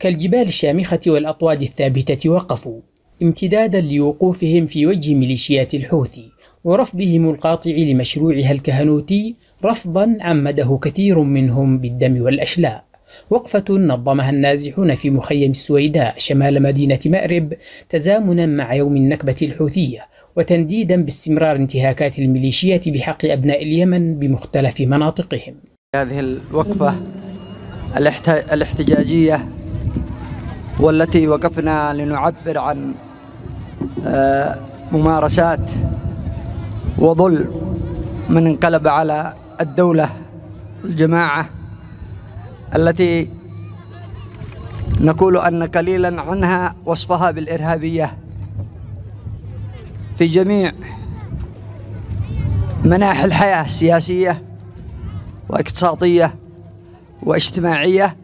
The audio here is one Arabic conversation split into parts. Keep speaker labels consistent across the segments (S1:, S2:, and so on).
S1: كالجبال الشامخة والأطواد الثابتة وقفوا امتدادا لوقوفهم في وجه ميليشيات الحوثي ورفضهم القاطع لمشروعها الكهنوتي رفضا عمده كثير منهم بالدم والأشلاء وقفة نظمها النازحون في مخيم السويداء شمال مدينة مأرب تزامنا مع يوم النكبة الحوثية وتنديدا باستمرار انتهاكات الميليشيات بحق أبناء اليمن بمختلف مناطقهم
S2: هذه الوقفة الاحتجاجية والتي وقفنا لنعبر عن آه، ممارسات وظلم من انقلب على الدولة الجماعة التي نقول أن قليلا عنها وصفها بالإرهابية في جميع مناحي الحياة السياسية
S1: واقتصادية واجتماعية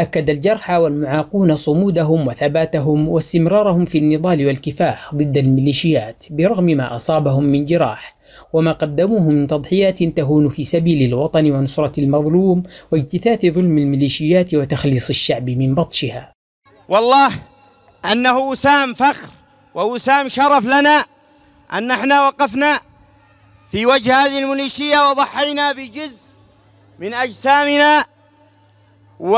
S1: أكد الجرحى والمعاقون صمودهم وثباتهم واستمرارهم في النضال والكفاح ضد الميليشيات برغم ما أصابهم من جراح وما قدموه من تضحيات تهون في سبيل الوطن ونصرة المظلوم واجتثاث ظلم الميليشيات وتخليص الشعب من بطشها
S3: والله أنه وسام فخر ووسام شرف لنا أن نحن وقفنا في وجه هذه الميليشيا وضحينا بجزء من أجسامنا و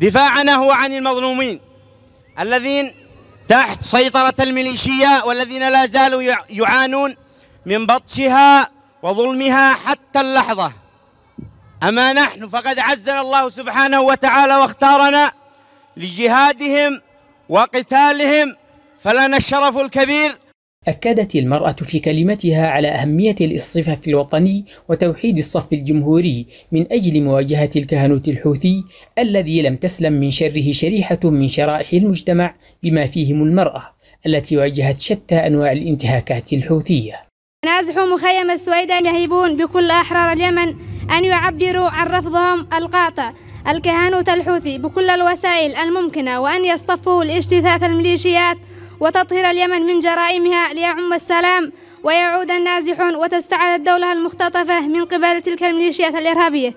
S3: دفاعنا هو عن المظلومين الذين تحت سيطرة الميليشيا والذين لا زالوا يعانون من بطشها وظلمها حتى اللحظة أما نحن فقد عزنا الله سبحانه وتعالى واختارنا لجهادهم
S1: وقتالهم فلنا الشرف الكبير أكدت المرأة في كلمتها على أهمية الاصطفاف الوطني وتوحيد الصف الجمهوري من أجل مواجهة الكهنوت الحوثي الذي لم تسلم من شره شريحة من شرائح المجتمع بما فيهم المرأة التي واجهت شتى أنواع الانتهاكات الحوثية
S4: نازحو مخيم السويداء يهيبون بكل أحرار اليمن أن يعبروا عن رفضهم القاطع الكهنوت الحوثي بكل الوسائل الممكنة وأن يصطفوا لاجتثاث الميليشيات وتطهير اليمن من جرائمها ليعم السلام ويعود النازحون وتستعد الدولة المختطفة من قبل تلك الميليشيات الإرهابية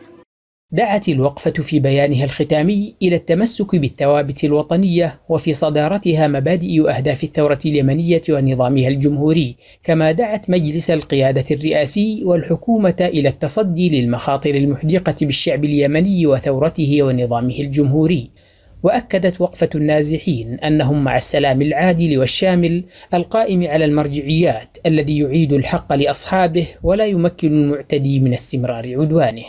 S1: دعت الوقفة في بيانها الختامي إلى التمسك بالثوابت الوطنية وفي صدارتها مبادئ وأهداف الثورة اليمنية ونظامها الجمهوري، كما دعت مجلس القيادة الرئاسي والحكومة إلى التصدي للمخاطر المحدقة بالشعب اليمني وثورته ونظامه الجمهوري، وأكدت وقفة النازحين أنهم مع السلام العادل والشامل القائم على المرجعيات الذي يعيد الحق لأصحابه ولا يمكن المعتدي من استمرار عدوانه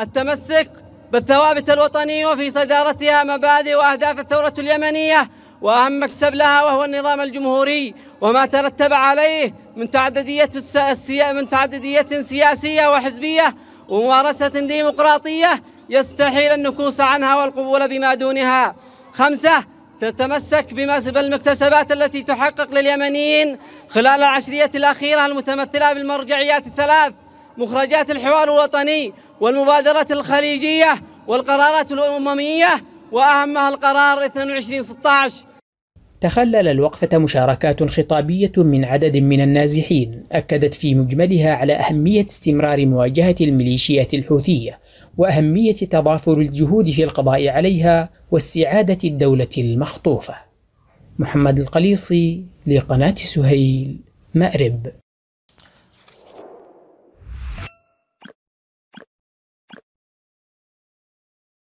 S4: التمسك بالثوابت الوطنية وفي صدارتها مبادئ وأهداف الثورة اليمنية وأهم مكسب لها وهو النظام الجمهوري وما ترتب عليه من تعددية السياسية من تعددية سياسية وحزبية وممارسة ديمقراطية يستحيل النكوص عنها والقبول بما دونها خمسة تتمسك المكتسبات التي تحقق لليمنيين خلال العشرية الأخيرة المتمثلة بالمرجعيات الثلاث مخرجات الحوار الوطني والمبادرة الخليجية والقرارات الأممية وأهمها القرار 2216
S1: تخلل الوقفة مشاركات خطابية من عدد من النازحين أكدت في مجملها على أهمية استمرار مواجهة الميليشيات الحوثية وأهمية تضافر الجهود في القضاء عليها واستعادة الدولة المخطوفة محمد القليصي لقناة سهيل مأرب